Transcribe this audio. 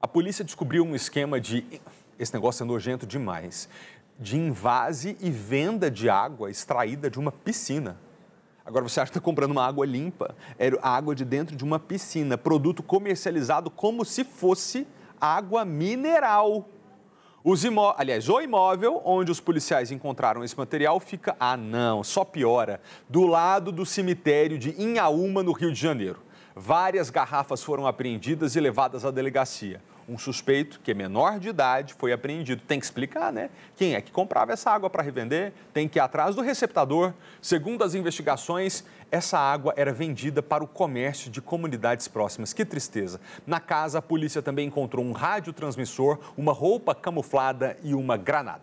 A polícia descobriu um esquema de. Esse negócio é nojento demais. De invase e venda de água extraída de uma piscina. Agora você acha que está comprando uma água limpa? Era é a água de dentro de uma piscina, produto comercializado como se fosse água mineral. Os imó... Aliás, o imóvel onde os policiais encontraram esse material fica, ah não, só piora, do lado do cemitério de Inhaúma, no Rio de Janeiro. Várias garrafas foram apreendidas e levadas à delegacia. Um suspeito, que é menor de idade, foi apreendido. Tem que explicar, né? Quem é que comprava essa água para revender? Tem que ir atrás do receptador. Segundo as investigações, essa água era vendida para o comércio de comunidades próximas. Que tristeza. Na casa, a polícia também encontrou um radiotransmissor, uma roupa camuflada e uma granada.